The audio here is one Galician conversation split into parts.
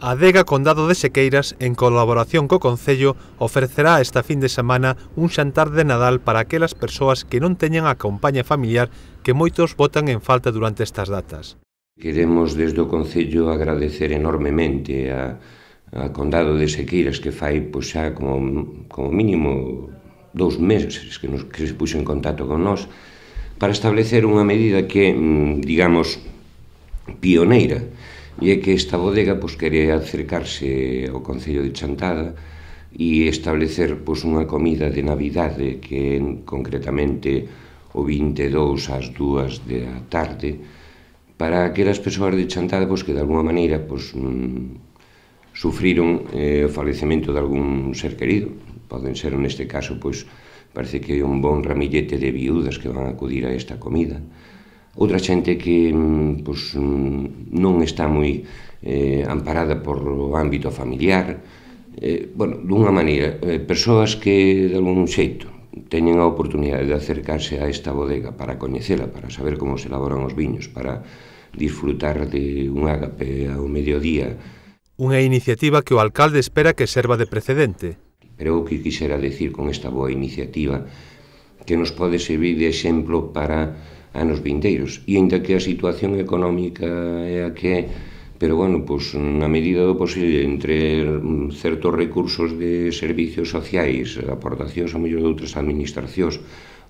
A Dega Condado de Sequeiras, en colaboración co Concello, ofrecerá esta fin de semana un xantar de Nadal para aquelas persoas que non teñan a compañía familiar que moitos votan en falta durante estas datas. Queremos desde o Concello agradecer enormemente a, a Condado de Sequeiras que fai pois, xa como, como mínimo dous meses que, nos, que se puxo en contacto con nós para establecer unha medida que, mm, digamos, pioneira E é que esta bodega pois, quere acercarse ao Concello de Chantada e establecer pois, unha comida de Navidade que é concretamente o 22 ás 2 da tarde para aquelas persoas de Chantada pois, que de alguma maneira pois, mm, sufriron eh, o falecemento de algún ser querido. Poden ser neste caso pois, parece que é un bon ramillete de viudas que van a acudir a esta comida Outra xente que pois, non está moi eh, amparada por o ámbito familiar, eh, bueno, dunha maneira, eh, persoas que de algún xeito teñen a oportunidade de acercarse a esta bodega para coñecela, para saber como se elaboran os viños, para disfrutar de un ágape ao mediodía. Unha iniciativa que o alcalde espera que serva de precedente. Pero o que quixera decir con esta boa iniciativa que nos pode servir de exemplo para anos vindeiros. E ainda que a situación económica é a que é, pero bueno, pois na medida do posible entre mm, certos recursos de servicios sociais, aportacións a mellor de outras administracións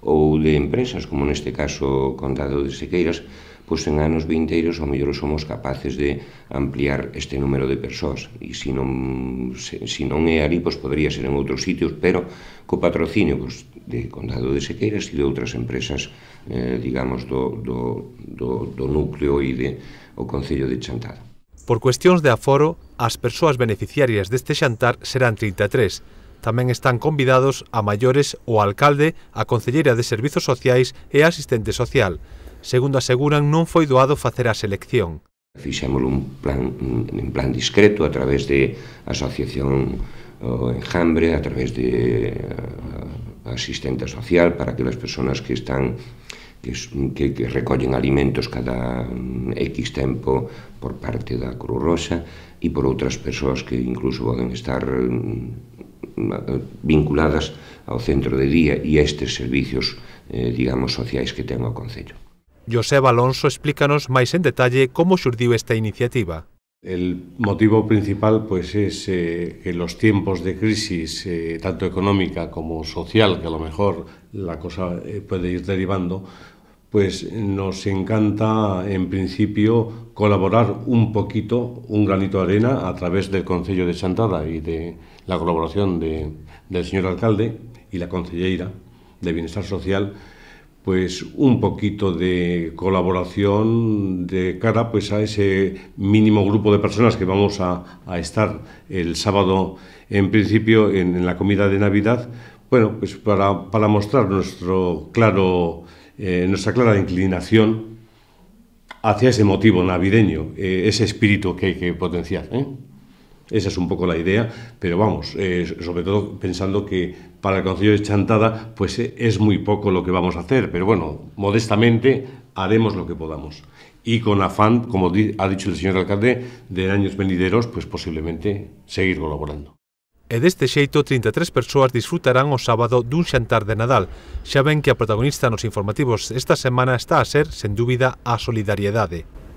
ou de empresas, como neste caso o Condado de Sequeiras, pois en anos vindeiros ao mellor somos capaces de ampliar este número de persoas e se non, se, se non é ali, pois podría ser en outros sitios, pero co patrocinio pois, de Condado de Sequeiras e de outras empresas, eh, digamos, do, do, do, do núcleo e de o Concello de Chantada. Por cuestións de aforo, as persoas beneficiarias deste xantar serán 33, tamén están convidados a maiores o alcalde, a concelleira de Servizos Sociais e a asistente social. Segundo aseguran, non foi doado facer a selección. Fixámoslo un plan, en plan discreto a través de asociación o enjambre, a través de a, asistente social para que as persoas que están que, que, que recollen alimentos cada um, X tempo por parte da Cruz Rosa e por outras persoas que incluso poden estar um, vinculadas ao centro de día e a estes servicios, eh, digamos, sociais que ten o Concello. Joseba Alonso, explícanos más en detalle cómo surgió esta iniciativa. El motivo principal pues, es que eh, que los tiempos de crisis, eh, tanto económica como social, que a lo mejor la cosa eh, puede ir derivando, pues nos encanta en principio colaborar un poquito, un granito de arena a través del Concello de Santada y de la colaboración del señor alcalde y la concelleira de Bienestar Social pues un poquito de colaboración de cara pues a ese mínimo grupo de personas que vamos a, estar el sábado en principio en, la comida de Navidad, bueno, pues para, mostrar nuestro claro, eh, nuestra clara inclinación hacia ese motivo navideño, eh, ese espíritu que hay que potenciar. ¿eh? Esa es un poco la idea, pero vamos, eh, sobre todo pensando que para el Concilio de Chantada pues eh, es muy poco lo que vamos a hacer, pero bueno, modestamente haremos lo que podamos. Y con afán, como di ha dicho el señor alcalde, de años venideros, pues posiblemente seguir colaborando. E deste xeito, 33 persoas disfrutarán o sábado dun xantar de Nadal. Xa ven que a protagonista nos informativos esta semana está a ser, sen dúbida, a solidariedade.